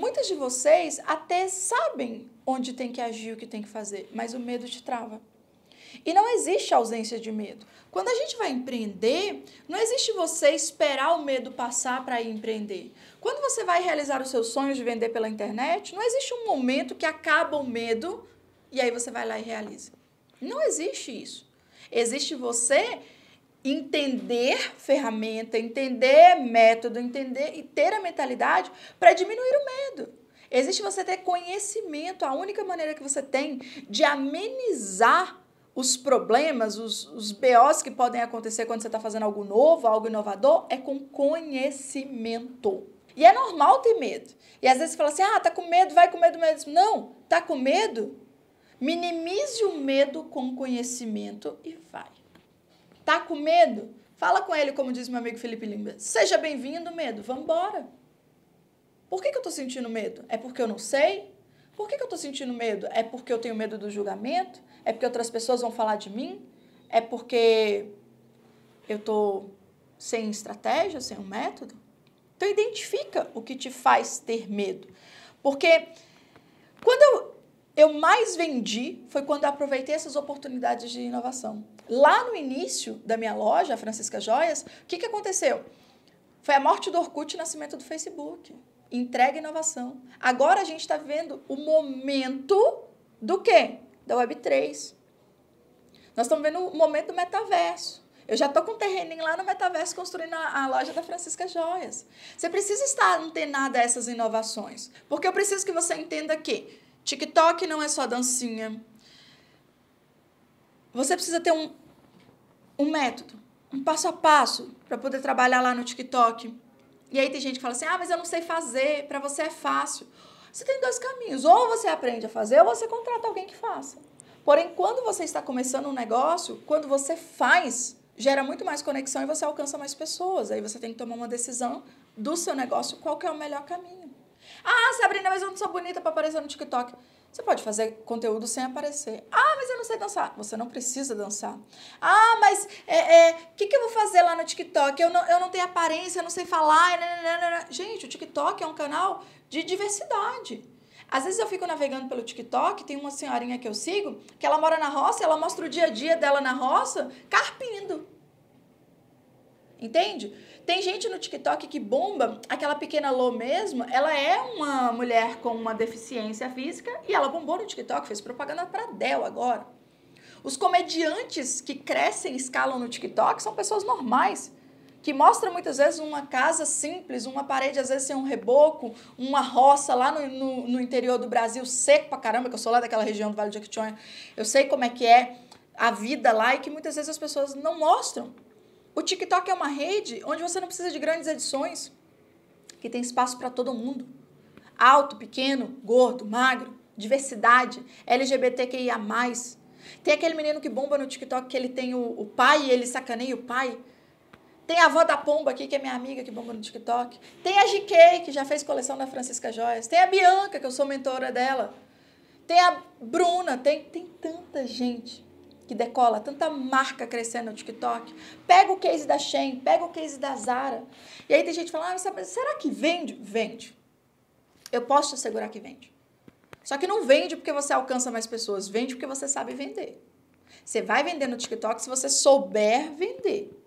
Muitas de vocês até sabem onde tem que agir, o que tem que fazer, mas o medo te trava. E não existe ausência de medo. Quando a gente vai empreender, não existe você esperar o medo passar para ir empreender. Quando você vai realizar os seus sonhos de vender pela internet, não existe um momento que acaba o medo e aí você vai lá e realiza. Não existe isso. Existe você entender ferramenta, entender método, entender e ter a mentalidade para diminuir o medo. Existe você ter conhecimento, a única maneira que você tem de amenizar os problemas, os, os BOs que podem acontecer quando você está fazendo algo novo, algo inovador, é com conhecimento. E é normal ter medo. E às vezes você fala assim: ah, tá com medo, vai com medo mesmo. Não, tá com medo? Minimize o medo com conhecimento e vai. Tá com medo? Fala com ele, como diz meu amigo Felipe Lima Seja bem-vindo, medo. Vamos embora. Por que, que eu estou sentindo medo? É porque eu não sei? Por que, que eu estou sentindo medo? É porque eu tenho medo do julgamento? É porque outras pessoas vão falar de mim? É porque eu estou sem estratégia, sem um método? Então identifica o que te faz ter medo. Porque quando eu eu mais vendi foi quando aproveitei essas oportunidades de inovação. Lá no início da minha loja, a Francisca Joias, o que, que aconteceu? Foi a morte do Orkut e o nascimento do Facebook. Entrega inovação. Agora a gente está vendo o momento do quê? Da Web3. Nós estamos vendo o momento do metaverso. Eu já estou com um terreninho lá no metaverso construindo a, a, loja da Francisca Joias. Você precisa estar antenada a essas inovações, porque eu preciso que você entenda que TikTok não é só dancinha. Você precisa ter um, um método, um passo a passo para poder trabalhar lá no TikTok. E aí tem gente que fala assim: ah, mas eu não sei fazer, para você é fácil. Você tem dois caminhos: ou você aprende a fazer, ou você contrata alguém que faça. Porém, quando você está começando um negócio, quando você faz, gera muito mais conexão e você alcança mais pessoas. Aí você tem que tomar uma decisão do seu negócio: qual que é o melhor caminho mas eu não sou bonita para aparecer no TikTok. Você pode fazer conteúdo sem aparecer. Ah, mas eu não sei dançar. Você não precisa dançar. Ah, mas o é, é, que, que eu vou fazer lá no TikTok? Eu não, eu não tenho aparência, eu não sei falar. Gente, o TikTok é um canal de diversidade. Às vezes eu fico navegando pelo TikTok, tem uma senhorinha que eu sigo, que ela mora na roça, ela mostra o dia a dia dela na roça, carpindo. Entende? Tem gente no TikTok que bomba, aquela pequena Lô mesmo, ela é uma mulher com uma deficiência física e ela bombou no TikTok, fez propaganda para Dell agora. Os comediantes que crescem e escalam no TikTok são pessoas normais, que mostram muitas vezes uma casa simples, uma parede às vezes sem um reboco, uma roça lá no, no, no interior do Brasil, seco pra caramba, que eu sou lá daquela região do Vale do Jequitinhonha, eu sei como é que é a vida lá e que muitas vezes as pessoas não mostram. O TikTok é uma rede onde você não precisa de grandes edições, que tem espaço para todo mundo. Alto, pequeno, gordo, magro, diversidade, LGBTQIA+. Tem aquele menino que bomba no TikTok que ele tem o, o pai e ele sacaneia o pai. Tem a avó da Pomba aqui, que é minha amiga, que bomba no TikTok. Tem a GK, que já fez coleção da Francisca Joias. Tem a Bianca, que eu sou mentora dela. Tem a Bruna, tem, tem tanta gente que decola, tanta marca crescendo no TikTok. Pega o case da Shein, pega o case da Zara. E aí tem gente falando, ah, será que vende? Vende. Eu posso te assegurar que vende. Só que não vende porque você alcança mais pessoas, vende porque você sabe vender. Você vai vender no TikTok se você souber vender.